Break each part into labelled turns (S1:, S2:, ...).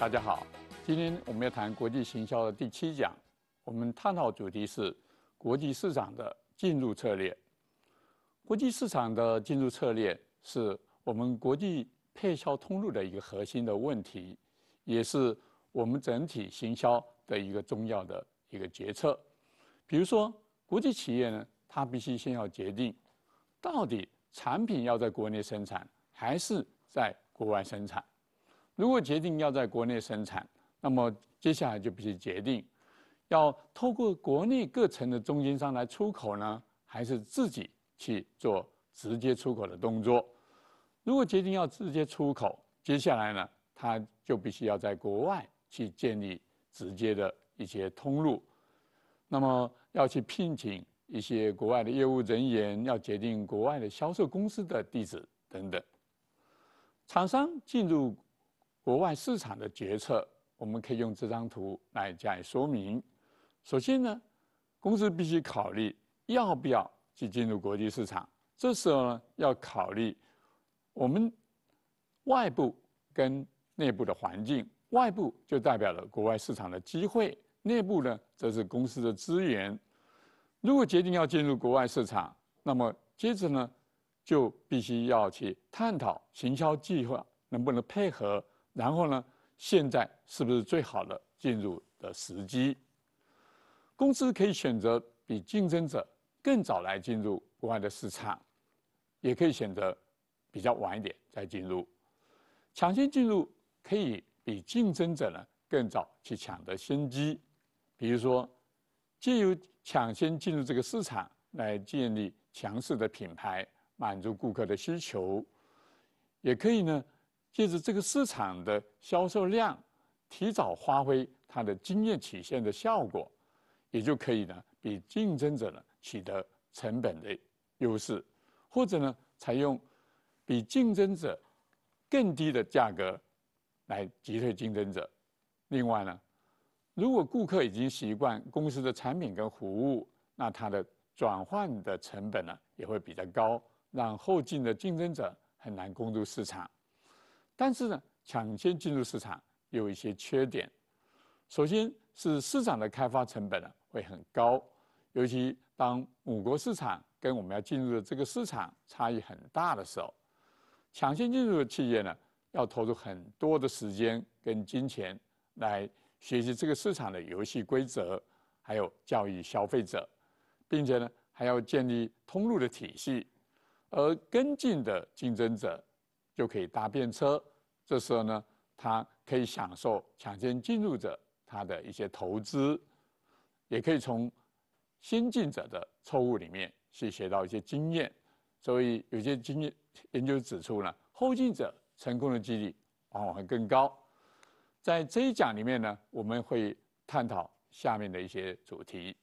S1: 大家好，今天我们要谈国际行销的第七讲，我们探讨主题是国际市场的进入策略。国际市场的进入策略是我们国际配销通路的一个核心的问题，也是我们整体行销的一个重要的一个决策。比如说，国际企业呢，它必须先要决定，到底产品要在国内生产还是在国外生产。如果决定要在国内生产，那么接下来就必须决定，要透过国内各层的中间商来出口呢，还是自己去做直接出口的动作？如果决定要直接出口，接下来呢，他就必须要在国外去建立直接的一些通路，那么要去聘请一些国外的业务人员，要决定国外的销售公司的地址等等。厂商进入。国外市场的决策，我们可以用这张图来加以说明。首先呢，公司必须考虑要不要去进入国际市场。这时候呢，要考虑我们外部跟内部的环境。外部就代表了国外市场的机会，内部呢，则是公司的资源。如果决定要进入国外市场，那么接着呢，就必须要去探讨行销计划能不能配合。然后呢？现在是不是最好的进入的时机？公司可以选择比竞争者更早来进入国外的市场，也可以选择比较晚一点再进入。抢先进入可以比竞争者呢更早去抢得先机，比如说，借由抢先进入这个市场来建立强势的品牌，满足顾客的需求，也可以呢。借着这个市场的销售量，提早发挥它的经验曲线的效果，也就可以呢，比竞争者呢取得成本的优势，或者呢，采用比竞争者更低的价格来击退竞争者。另外呢，如果顾客已经习惯公司的产品跟服务，那它的转换的成本呢也会比较高，让后进的竞争者很难攻入市场。但是呢，抢先进入市场有一些缺点。首先是市场的开发成本呢会很高，尤其当母国市场跟我们要进入的这个市场差异很大的时候，抢先进入的企业呢要投入很多的时间跟金钱来学习这个市场的游戏规则，还有教育消费者，并且呢还要建立通路的体系，而跟进的竞争者。就可以搭便车，这时候呢，他可以享受抢先进入者他的一些投资，也可以从先进者的错误里面去学到一些经验，所以有些经验研究指出呢，后进者成功的几率往往会更高。在这一讲里面呢，我们会探讨下面的一些主题。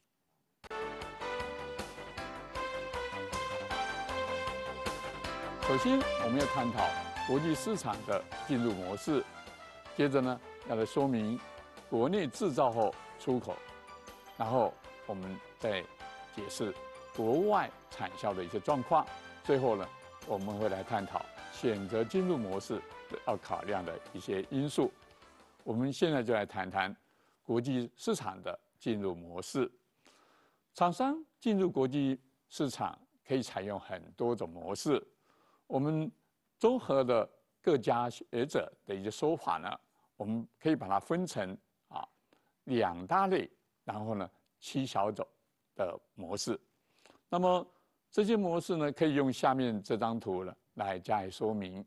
S1: 首先，我们要探讨。国际市场的进入模式。接着呢，要来说明国内制造后出口，然后我们再解释国外产销的一些状况。最后呢，我们会来探讨选择进入模式要考量的一些因素。我们现在就来谈谈国际市场的进入模式。厂商进入国际市场可以采用很多种模式，我们。综合的各家学者的一些说法呢，我们可以把它分成啊两大类，然后呢七小种的模式。那么这些模式呢，可以用下面这张图呢来加以说明。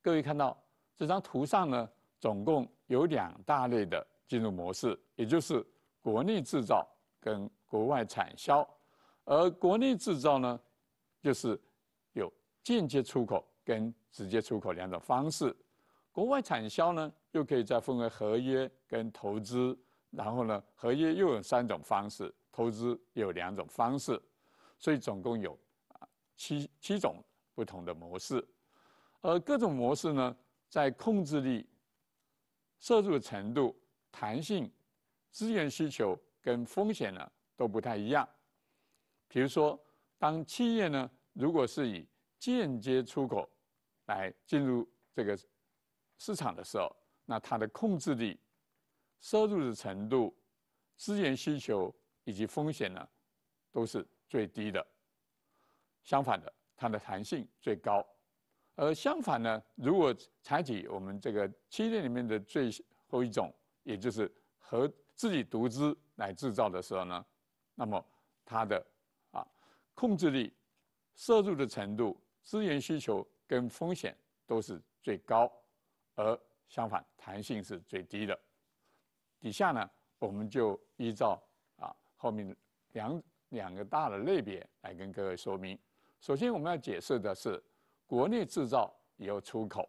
S1: 各位看到这张图上呢，总共有两大类的进入模式，也就是国内制造跟国外产销。而国内制造呢，就是有间接出口。跟直接出口两种方式，国外产销呢又可以再分为合约跟投资，然后呢合约又有三种方式，投资有两种方式，所以总共有七七种不同的模式，而各种模式呢在控制力、摄入程度、弹性、资源需求跟风险呢都不太一样。比如说，当企业呢如果是以间接出口，来进入这个市场的时候，那它的控制力、收入的程度、资源需求以及风险呢，都是最低的。相反的，它的弹性最高。而相反呢，如果采取我们这个七类里面的最后一种，也就是和自己独资来制造的时候呢，那么它的啊控制力、摄入的程度、资源需求。跟风险都是最高，而相反，弹性是最低的。底下呢，我们就依照啊后面两两个大的类别来跟各位说明。首先，我们要解释的是国内制造也有出口。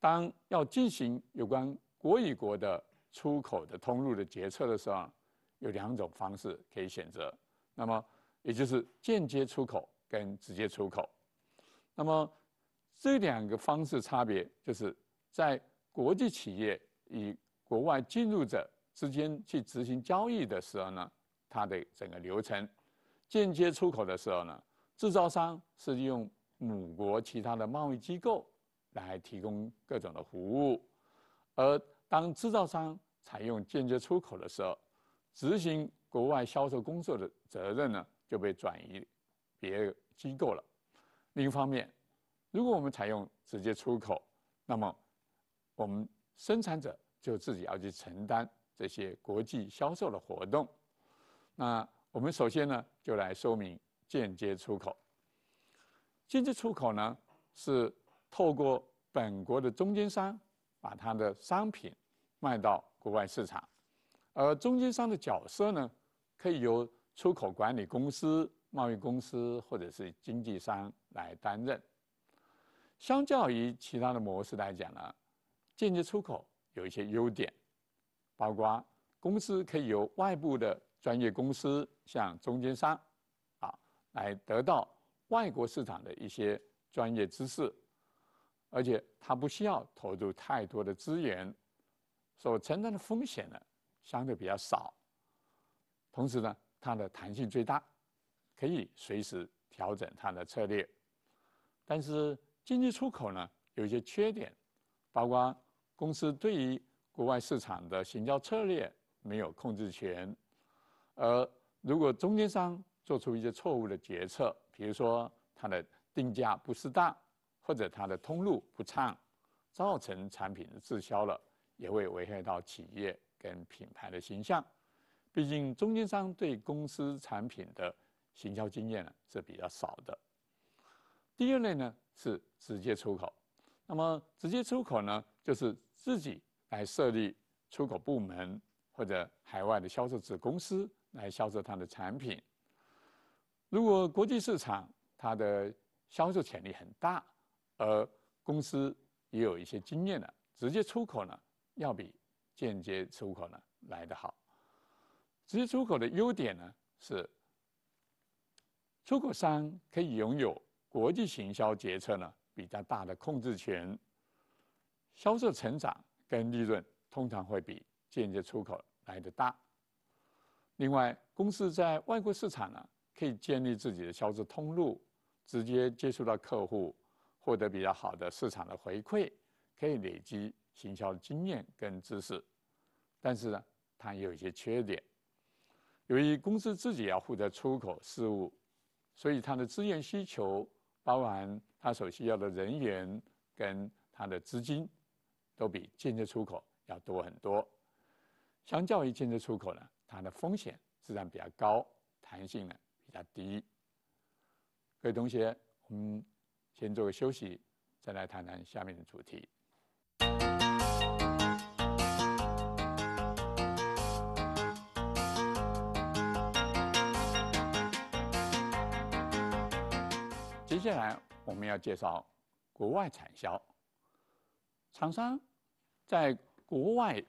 S1: 当要进行有关国与国的出口的通路的决策的时候，有两种方式可以选择，那么也就是间接出口跟直接出口，那么。这两个方式差别就是在国际企业与国外进入者之间去执行交易的时候呢，它的整个流程；间接出口的时候呢，制造商是用母国其他的贸易机构来提供各种的服务；而当制造商采用间接出口的时候，执行国外销售工作的责任呢就被转移别机构了。另一方面。如果我们采用直接出口，那么我们生产者就自己要去承担这些国际销售的活动。那我们首先呢，就来说明间接出口。间接出口呢，是透过本国的中间商把他的商品卖到国外市场，而中间商的角色呢，可以由出口管理公司、贸易公司或者是经纪商来担任。相较于其他的模式来讲呢，间接出口有一些优点，包括公司可以由外部的专业公司，向中间商，啊，来得到外国市场的一些专业知识，而且它不需要投入太多的资源，所承担的风险呢相对比较少，同时呢，它的弹性最大，可以随时调整它的策略，但是。经济出口呢有一些缺点，包括公司对于国外市场的行销策略没有控制权，而如果中间商做出一些错误的决策，比如说它的定价不适当，或者它的通路不畅，造成产品滞销了，也会危害到企业跟品牌的形象。毕竟中间商对公司产品的行销经验呢是比较少的。第二类呢是直接出口，那么直接出口呢就是自己来设立出口部门或者海外的销售子公司来销售它的产品。如果国际市场它的销售潜力很大，而公司也有一些经验的，直接出口呢要比间接出口呢来得好。直接出口的优点呢是，出口商可以拥有国际行销决策呢比较大的控制权，销售成长跟利润通常会比间接出口来得大。另外，公司在外国市场呢可以建立自己的销售通路，直接接触到客户，获得比较好的市场的回馈，可以累积行销经验跟知识。但是呢，它也有一些缺点，由于公司自己要负责出口事务，所以它的资源需求。包含他所需要的人员跟他的资金，都比间接出口要多很多。相较于间接出口呢，它的风险自然比较高，弹性呢比较低。各位同学，我们先做个休息，再来谈谈下面的主题。接下来我们要介绍国外产销。厂商在国外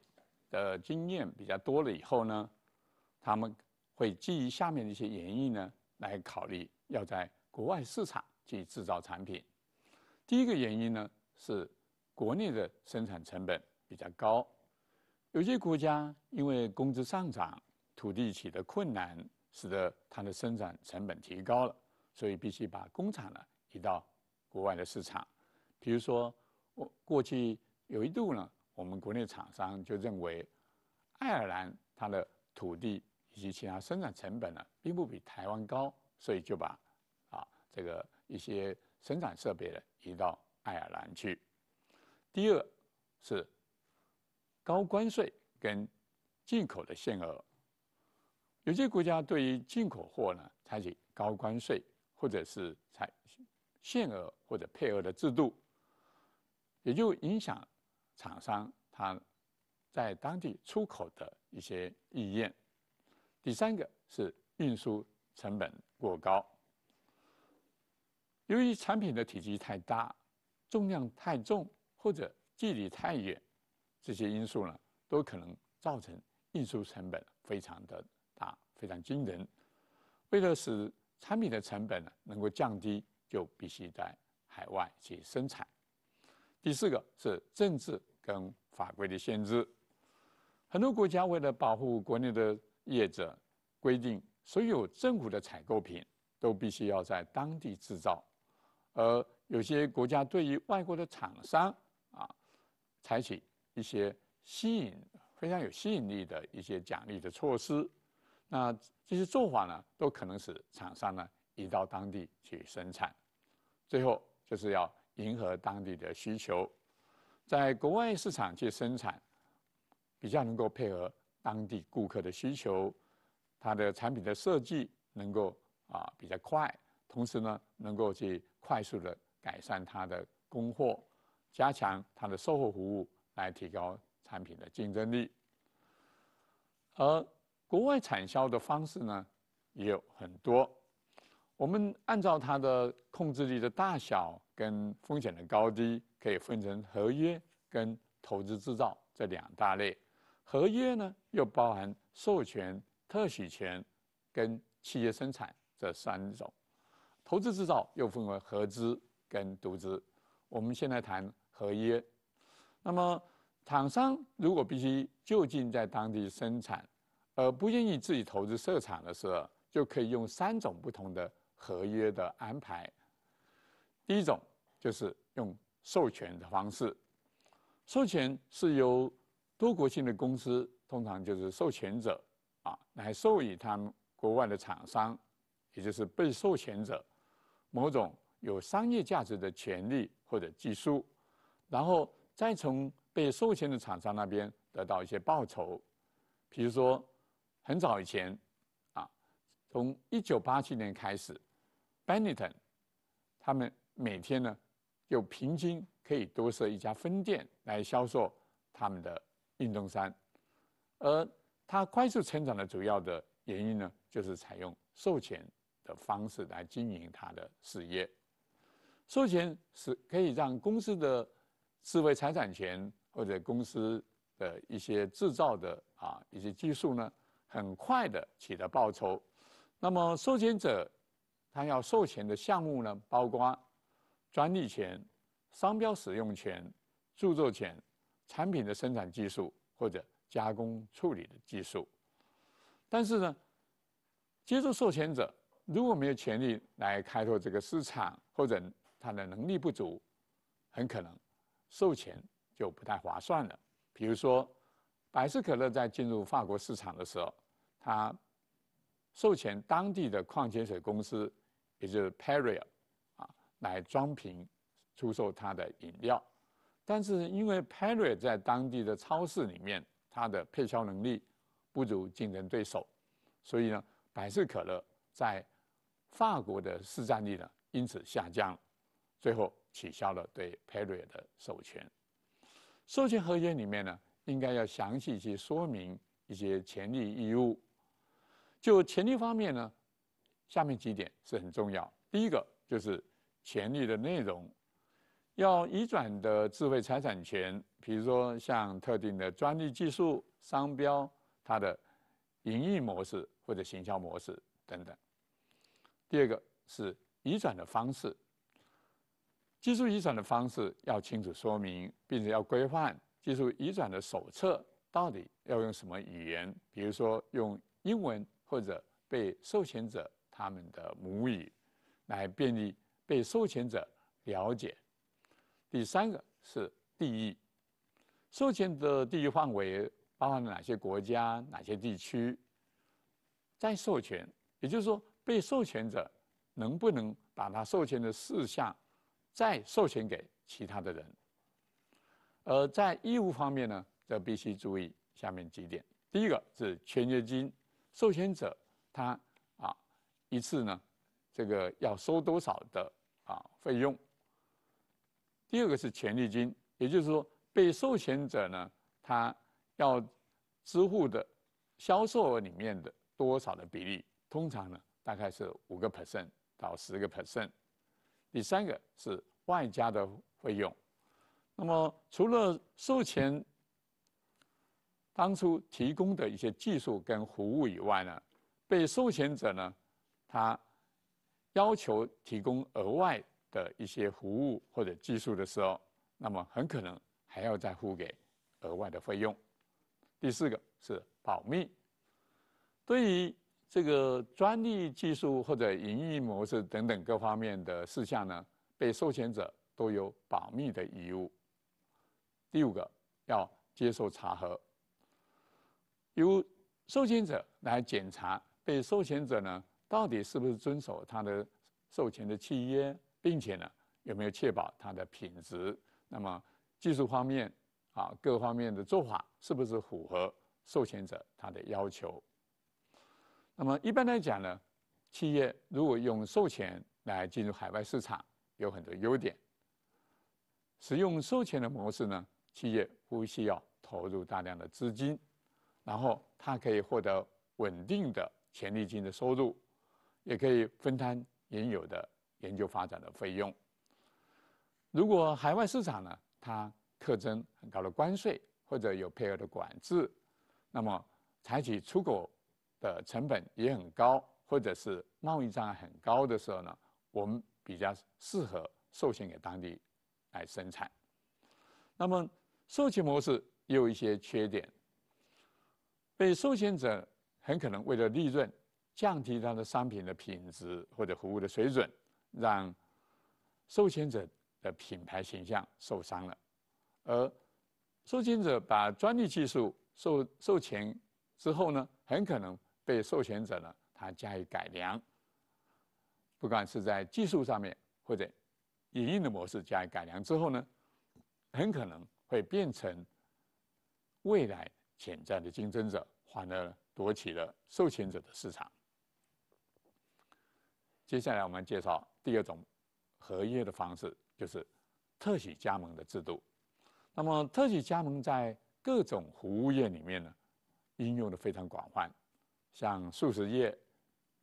S1: 的经验比较多了以后呢，他们会基于下面的一些原因呢来考虑要在国外市场去制造产品。第一个原因呢是国内的生产成本比较高，有些国家因为工资上涨、土地取得困难，使得它的生产成本提高了。所以必须把工厂呢移到国外的市场，比如说我过去有一度呢，我们国内厂商就认为爱尔兰它的土地以及其他生产成本呢，并不比台湾高，所以就把啊这个一些生产设备呢移到爱尔兰去。第二是高关税跟进口的限额，有些国家对于进口货呢采取高关税。或者是采限额或者配额的制度，也就影响厂商它在当地出口的一些意愿。第三个是运输成本过高，由于产品的体积太大、重量太重或者距离太远，这些因素呢都可能造成运输成本非常的大，非常惊人。为了使产品的成本呢能够降低，就必须在海外去生产。第四个是政治跟法规的限制，很多国家为了保护国内的业者，规定所有政府的采购品都必须要在当地制造，而有些国家对于外国的厂商啊，采取一些吸引非常有吸引力的一些奖励的措施。那这些做法呢，都可能使厂商呢移到当地去生产，最后就是要迎合当地的需求，在国外市场去生产，比较能够配合当地顾客的需求，它的产品的设计能够啊比较快，同时呢能够去快速的改善它的供货，加强它的售后服务，来提高产品的竞争力，而。国外产销的方式呢也有很多。我们按照它的控制力的大小跟风险的高低，可以分成合约跟投资制造这两大类。合约呢，又包含授权、特许权跟企业生产这三种。投资制造又分为合资跟独资。我们现在谈合约。那么，厂商如果必须就近在当地生产。呃，不愿意自己投资设厂的时候，就可以用三种不同的合约的安排。第一种就是用授权的方式，授权是由多国性的公司，通常就是授权者啊，来授予他们国外的厂商，也就是被授权者某种有商业价值的权利或者技术，然后再从被授权的厂商那边得到一些报酬，比如说。很早以前，啊，从一九八七年开始，Benetton，他们每天呢，就平均可以多设一家分店来销售他们的运动衫，而它快速成长的主要的原因呢，就是采用授权的方式来经营它的事业。授权是可以让公司的智慧财产权或者公司的一些制造的啊一些技术呢。很快的取得报酬，那么受权者他要授权的项目呢，包括专利权、商标使用权、著作权、产品的生产技术或者加工处理的技术。但是呢，接受授权者如果没有权利来开拓这个市场，或者他的能力不足，很可能授权就不太划算了。比如说。百事可乐在进入法国市场的时候，它授权当地的矿泉水公司，也就是 Perrier，啊，来装瓶出售它的饮料。但是因为 Perrier 在当地的超市里面，它的配销能力不如竞争对手，所以呢，百事可乐在法国的市占率呢因此下降最后取消了对 Perrier 的授权。授权合约里面呢。应该要详细去说明一些权利义务。就权利方面呢，下面几点是很重要。第一个就是权利的内容，要移转的智慧财产权，比如说像特定的专利技术、商标、它的营运模式或者行销模式等等。第二个是移转的方式，技术移转的方式要清楚说明，并且要规范。技术移转的手册到底要用什么语言？比如说用英文或者被授权者他们的母语，来便利被授权者了解。第三个是地域，授权的地域范围包含了哪些国家、哪些地区？再授权，也就是说被授权者能不能把他授权的事项再授权给其他的人？而在义务方面呢，则必须注意下面几点：第一个是全约金，授权者他啊一次呢，这个要收多少的啊费用；第二个是权利金，也就是说被授权者呢，他要支付的销售额里面的多少的比例，通常呢大概是五个 percent 到十个 percent；第三个是外加的费用。那么，除了授权当初提供的一些技术跟服务以外呢，被授权者呢，他要求提供额外的一些服务或者技术的时候，那么很可能还要再付给额外的费用。第四个是保密，对于这个专利技术或者营运模式等等各方面的事项呢，被授权者都有保密的义务。第五个，要接受查核，由受权者来检查，被受权者呢，到底是不是遵守他的授权的契约，并且呢，有没有确保它的品质？那么技术方面，啊，各方面的做法是不是符合受权者他的要求？那么一般来讲呢，企业如果用授权来进入海外市场，有很多优点。使用授权的模式呢？企业不需要投入大量的资金，然后它可以获得稳定的潜力金的收入，也可以分摊原有的研究发展的费用。如果海外市场呢，它特征很高的关税或者有配合的管制，那么采取出口的成本也很高，或者是贸易障碍很高的时候呢，我们比较适合授权给当地来生产。那么，授权模式也有一些缺点，被授权者很可能为了利润，降低它的商品的品质或者服务的水准，让授权者的品牌形象受伤了。而授权者把专利技术授授权之后呢，很可能被授权者呢，他加以改良，不管是在技术上面或者营运的模式加以改良之后呢，很可能。会变成未来潜在的竞争者，反而夺取了受权者的市场。接下来我们介绍第二种合约的方式，就是特许加盟的制度。那么特许加盟在各种服务业里面呢，应用的非常广泛，像素食业、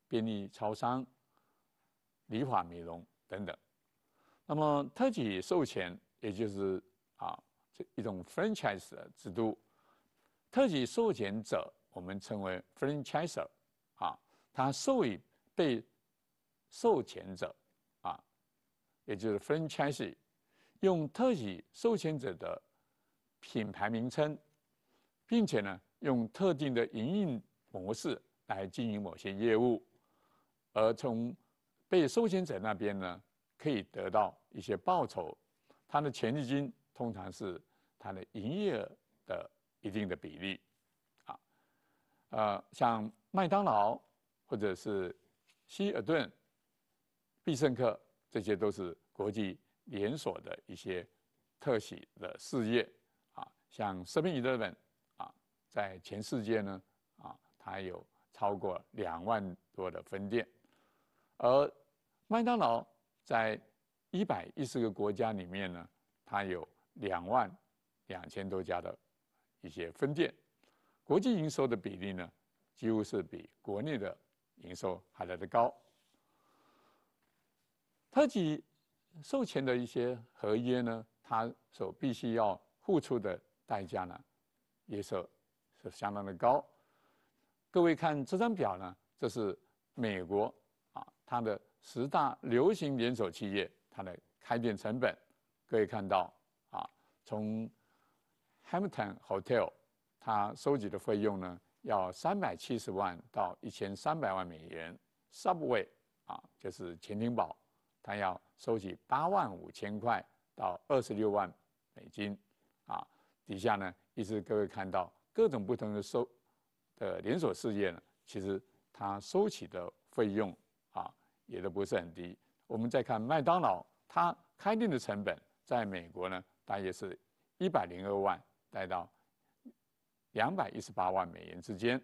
S1: 便利超商、理发美容等等。那么特许授权，也就是啊。一种 franchise 的制度，特许授权者我们称为 franchiser，啊，他授予被授权者，啊，也就是 franchise，用特许授权者的品牌名称，并且呢，用特定的营运模式来经营某些业务，而从被授权者那边呢，可以得到一些报酬，他的权利金。通常是它的营业额的一定的比例，啊，呃，像麦当劳或者是希尔顿、必胜客，这些都是国际连锁的一些特许的事业，啊，像食品 v e n 啊，在全世界呢，啊，它有超过两万多的分店，而麦当劳在一百一十个国家里面呢，它有。两万两千多家的一些分店，国际营收的比例呢，几乎是比国内的营收还来的高。特级授权的一些合约呢，它所必须要付出的代价呢，也是是相当的高。各位看这张表呢，这是美国啊，它的十大流行连锁企业它的开店成本，各位看到。从 Hamilton Hotel，它收集的费用呢，要三百七十万到一千三百万美元。Subway 啊，就是前厅堡，它要收取八万五千块到二十六万美金。啊，底下呢，一直各位看到各种不同的收的连锁事业呢，其实它收取的费用啊，也都不是很低。我们再看麦当劳，它开店的成本在美国呢。大约是102万，带到218万美元之间。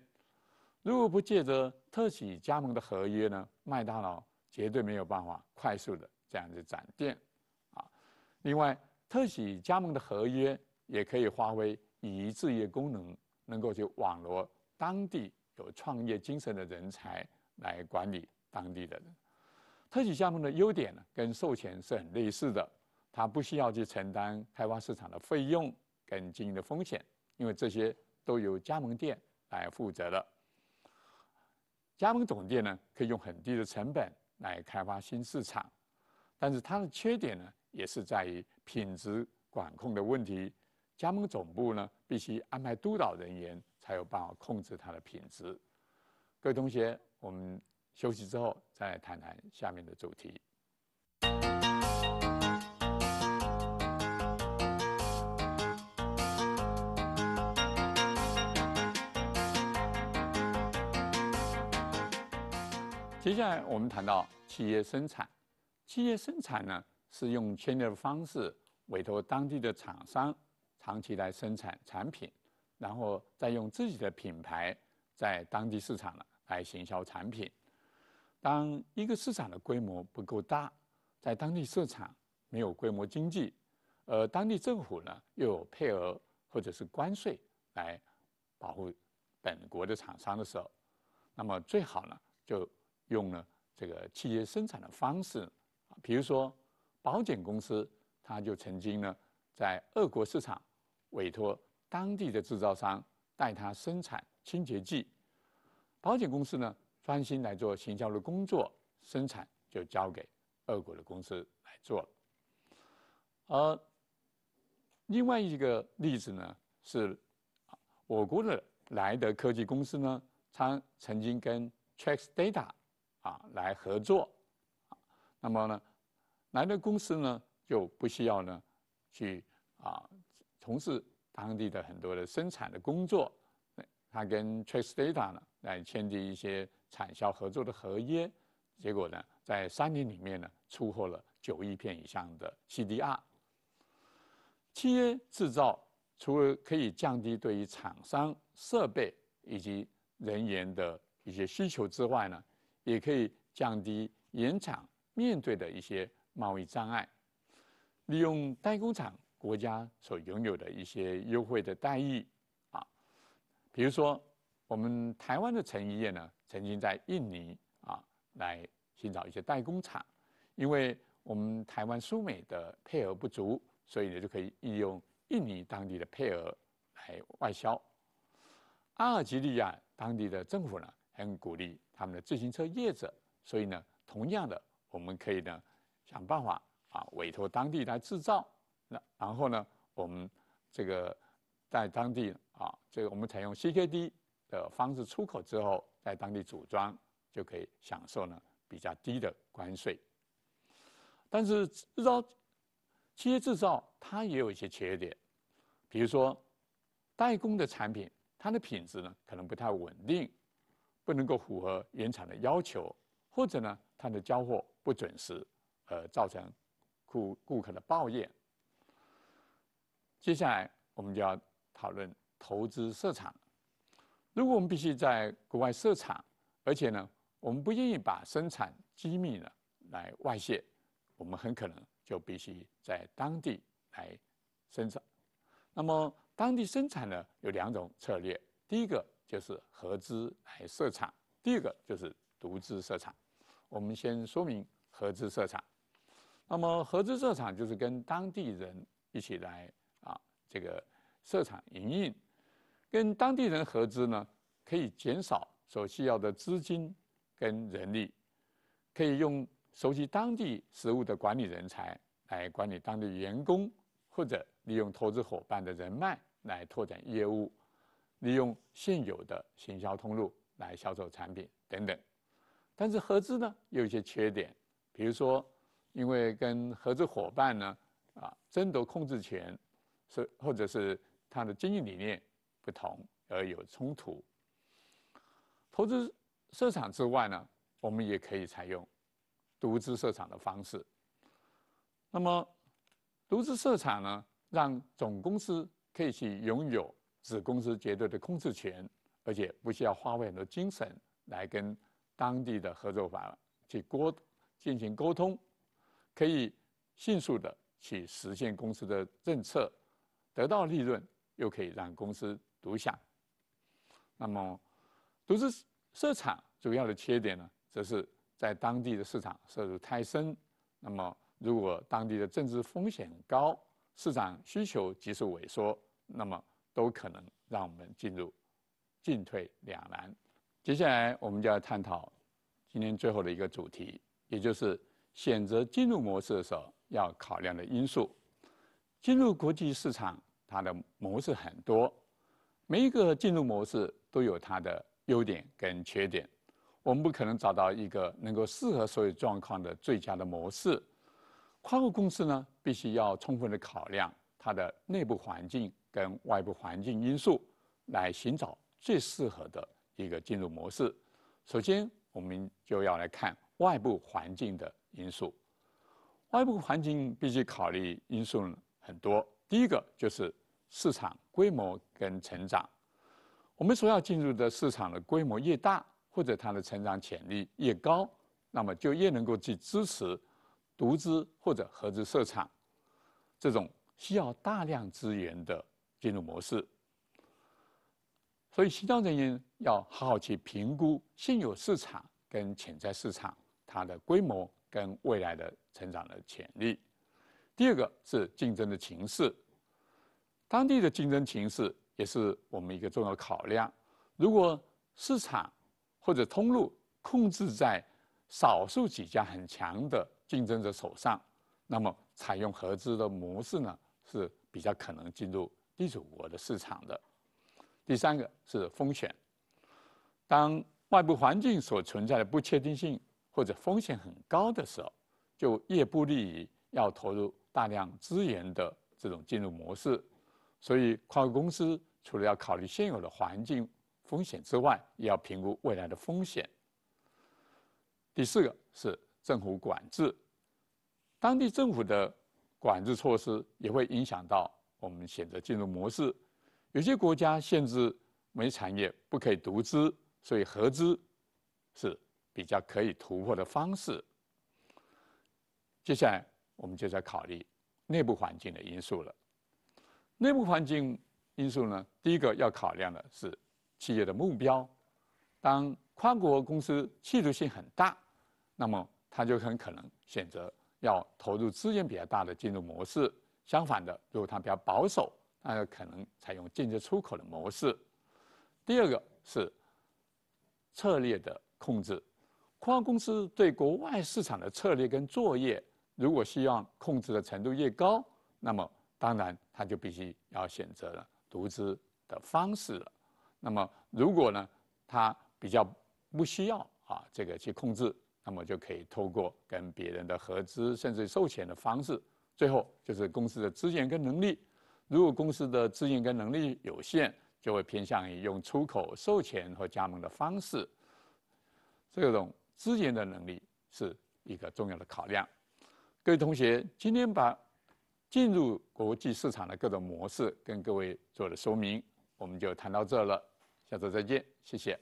S1: 如果不借着特许加盟的合约呢，麦当劳绝对没有办法快速的这样子展店啊。另外，特许加盟的合约也可以发挥以一业功能，能够去网罗当地有创业精神的人才来管理当地的人。特许加盟的优点呢，跟授权是很类似的。他不需要去承担开发市场的费用跟经营的风险，因为这些都由加盟店来负责的。加盟总店呢，可以用很低的成本来开发新市场，但是它的缺点呢，也是在于品质管控的问题。加盟总部呢，必须安排督导人员，才有办法控制它的品质。各位同学，我们休息之后再谈谈下面的主题。接下来我们谈到企业生产，企业生产呢是用签约的方式委托当地的厂商长期来生产产品，然后再用自己的品牌在当地市场呢来行销产品。当一个市场的规模不够大，在当地市场没有规模经济，而当地政府呢又有配额或者是关税来保护本国的厂商的时候，那么最好呢就。用了这个企业生产的方式，比如说，保险公司，它就曾经呢，在俄国市场，委托当地的制造商代它生产清洁剂。保险公司呢，专心来做行销的工作，生产就交给俄国的公司来做了。而另外一个例子呢，是，我国的莱德科技公司呢，它曾经跟 t r a s Data。啊，来合作，啊，那么呢，来的公司呢就不需要呢去啊从事当地的很多的生产的工作。他跟 Trace Data 呢来签订一些产销合作的合约，结果呢在三年里面呢出货了九亿片以上的 CDR。企业制造除了可以降低对于厂商设备以及人员的一些需求之外呢。也可以降低原厂面对的一些贸易障碍，利用代工厂国家所拥有的一些优惠的待遇啊，比如说我们台湾的成衣业呢，曾经在印尼啊来寻找一些代工厂，因为我们台湾苏美的配额不足，所以呢就可以利用印尼当地的配额来外销。阿尔及利亚当地的政府呢很鼓励。他们的自行车叶子，所以呢，同样的，我们可以呢，想办法啊，委托当地来制造。那然后呢，我们这个在当地啊，这个我们采用 CKD 的方式出口之后，在当地组装，就可以享受呢比较低的关税。但是制造企业制造它也有一些缺点，比如说代工的产品，它的品质呢可能不太稳定。不能够符合原厂的要求，或者呢，它的交货不准时，呃，造成顾顾客的抱怨。接下来我们就要讨论投资设厂。如果我们必须在国外设厂，而且呢，我们不愿意把生产机密呢来外泄，我们很可能就必须在当地来生产。那么，当地生产呢，有两种策略，第一个。就是合资来设厂，第一个就是独资设厂。我们先说明合资设厂。那么合资设厂就是跟当地人一起来啊，这个设厂营运。跟当地人合资呢，可以减少所需要的资金跟人力，可以用熟悉当地实物的管理人才来管理当地员工，或者利用投资伙伴的人脉来拓展业务。利用现有的行销通路来销售产品等等，但是合资呢有一些缺点，比如说因为跟合作伙伴呢啊争夺控制权，是或者是他的经营理念不同而有冲突。投资设厂之外呢，我们也可以采用独资设厂的方式。那么独资设厂呢，让总公司可以去拥有。子公司绝对的控制权，而且不需要花费很多精神来跟当地的合作方去沟进行沟通，可以迅速的去实现公司的政策，得到利润，又可以让公司独享。那么，独资设厂主要的缺点呢，则是在当地的市场涉入太深。那么，如果当地的政治风险高，市场需求急速萎缩，那么。都可能让我们进入进退两难。接下来，我们就要探讨今天最后的一个主题，也就是选择进入模式的时候要考量的因素。进入国际市场，它的模式很多，每一个进入模式都有它的优点跟缺点。我们不可能找到一个能够适合所有状况的最佳的模式。跨国公司呢，必须要充分的考量它的内部环境。跟外部环境因素来寻找最适合的一个进入模式。首先，我们就要来看外部环境的因素。外部环境必须考虑因素很多。第一个就是市场规模跟成长。我们所要进入的市场的规模越大，或者它的成长潜力越高，那么就越能够去支持独资或者合资设厂这种需要大量资源的。进入模式，所以西藏人要好好去评估现有市场跟潜在市场它的规模跟未来的成长的潜力。第二个是竞争的情势，当地的竞争情势也是我们一个重要考量。如果市场或者通路控制在少数几家很强的竞争者手上，那么采用合资的模式呢是比较可能进入。地主国的市场的，第三个是风险。当外部环境所存在的不确定性或者风险很高的时候，就越不利于要投入大量资源的这种进入模式。所以，跨国公司除了要考虑现有的环境风险之外，也要评估未来的风险。第四个是政府管制，当地政府的管制措施也会影响到。我们选择进入模式，有些国家限制没产业不可以独资，所以合资是比较可以突破的方式。接下来我们就在考虑内部环境的因素了。内部环境因素呢，第一个要考量的是企业的目标。当跨国公司企图性很大，那么它就很可能选择要投入资源比较大的进入模式。相反的，如果它比较保守，那可能采用禁止出口的模式。第二个是策略的控制，跨国公司对国外市场的策略跟作业，如果希望控制的程度越高，那么当然他就必须要选择了独资的方式了。那么如果呢，他比较不需要啊这个去控制，那么就可以透过跟别人的合资甚至授权的方式。最后就是公司的资源跟能力，如果公司的资源跟能力有限，就会偏向于用出口、授权和加盟的方式。这种资源的能力是一个重要的考量。各位同学，今天把进入国际市场的各种模式跟各位做了说明，我们就谈到这了。下周再见，谢谢。